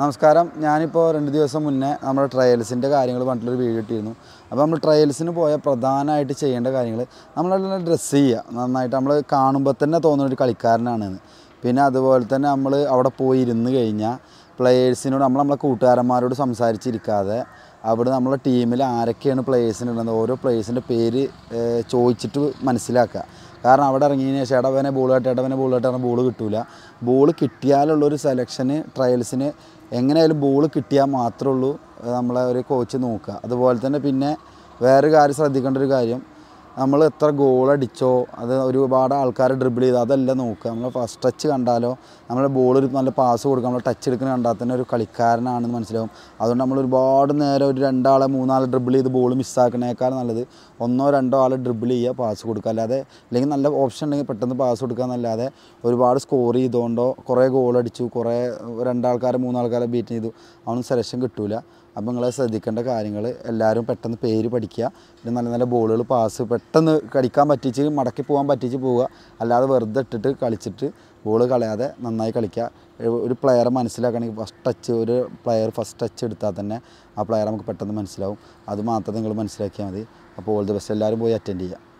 നമസ്കാരം ഞാനിപ്പോൾ രണ്ട് ദിവസം മുന്നേ നമ്മുടെ ട്രയൽസിൻ്റെ കാര്യങ്ങൾ പറഞ്ഞിട്ടൊരു വീഡിയോ ഇട്ടിരുന്നു അപ്പോൾ നമ്മൾ ട്രയൽസിന് പോയ പ്രധാനമായിട്ട് ചെയ്യേണ്ട കാര്യങ്ങൾ നമ്മളെല്ലാം ഡ്രസ്സ് ചെയ്യുക നന്നായിട്ട് നമ്മൾ കാണുമ്പോൾ തന്നെ തോന്നുന്ന ഒരു കളിക്കാരനാണെന്ന് പിന്നെ അതുപോലെ തന്നെ നമ്മൾ അവിടെ പോയി ഇരുന്ന് കഴിഞ്ഞാൽ പ്ലെയേഴ്സിനോട് നമ്മൾ നമ്മളെ കൂട്ടുകാരന്മാരോട് സംസാരിച്ചിരിക്കാതെ അവിടെ നമ്മളെ ടീമിൽ ആരൊക്കെയാണ് പ്ലെയേഴ്സിനുള്ളത് ഓരോ പ്ലേയേഴ്സിൻ്റെ പേര് ചോദിച്ചിട്ട് മനസ്സിലാക്കുക കാരണം അവിടെ ഇറങ്ങിയതിന് ശേഷം എടവനെ ബോൾ കട്ട് എടവനെ ബോൾ കട്ട് പറഞ്ഞാൽ ബോൾ കിട്ടില്ല ബോൾ കിട്ടിയാലുള്ളൊരു സെലക്ഷന് ട്രയൽസിന് എങ്ങനെയായാലും ബോൾ കിട്ടിയാൽ മാത്രമേ ഉള്ളൂ നമ്മളെ ഒരു കോച്ച് നോക്കുക അതുപോലെ തന്നെ പിന്നെ വേറൊരു കാര്യം ശ്രദ്ധിക്കേണ്ട ഒരു കാര്യം നമ്മൾ എത്ര ഗോൾ അടിച്ചോ അത് ഒരുപാട് ആൾക്കാരെ ഡ്രിബിൾ ചെയ്തോ അതെല്ലാം നോക്കുക നമ്മൾ ഫസ്റ്റ് ടച്ച് കണ്ടാലോ നമ്മളെ ബോൾ ഒരു നല്ല പാസ് കൊടുക്കുക നമ്മൾ ടച്ച് എടുക്കുന്ന കണ്ടാൽ തന്നെ ഒരു കളിക്കാരനാണെന്ന് മനസ്സിലാവും അതുകൊണ്ട് നമ്മൾ ഒരുപാട് നേരം ഒരു രണ്ടാളെ മൂന്നാളെ ഡ്രിബിൾ ചെയ്ത് ബോൾ മിസ്സാക്കണേക്കാൾ നല്ലത് ഒന്നോ രണ്ടോ ആളെ ഡ്രിബിൾ ചെയ്യുക പാസ് കൊടുക്കുക അല്ലാതെ അല്ലെങ്കിൽ നല്ല ഓപ്ഷൻ ഉണ്ടെങ്കിൽ പെട്ടെന്ന് പാസ് കൊടുക്കുക എന്നല്ലാതെ ഒരുപാട് സ്കോർ ചെയ്തുകൊണ്ടോ കുറേ ഗോൾ അടിച്ചു കുറേ രണ്ടാൾക്കാരെ മൂന്നാൾക്കാരെ ബീറ്റ് ചെയ്തു അതൊന്നും സെലക്ഷൻ കിട്ടില്ല അപ്പോൾ നിങ്ങൾ ശ്രദ്ധിക്കേണ്ട കാര്യങ്ങൾ എല്ലാവരും പെട്ടെന്ന് പേര് പഠിക്കുക പിന്നെ നല്ല നല്ല ബോളുകൾ പാസ് പെട്ടെന്ന് കടിക്കാൻ പറ്റിച്ച് മടക്കി പോകാൻ പറ്റിച്ച് പോവുക അല്ലാതെ വെറുതെ ഇട്ടിട്ട് കളിച്ചിട്ട് ബോൾ കളയാതെ നന്നായി കളിക്കുക ഒരു പ്ലെയർ മനസ്സിലാക്കണമെങ്കിൽ ഫസ്റ്റ് ടച്ച് ഒരു പ്ലെയർ ഫസ്റ്റ് ടച്ച് എടുത്താൽ തന്നെ ആ പ്ലെയർ നമുക്ക് പെട്ടെന്ന് മനസ്സിലാവും അത് മാത്രമേ നിങ്ങൾ മനസ്സിലാക്കിയാൽ മതി അപ്പോൾ ഓൾ ദി ബെസ്റ്റ് എല്ലാവരും പോയി അറ്റൻഡ് ചെയ്യുക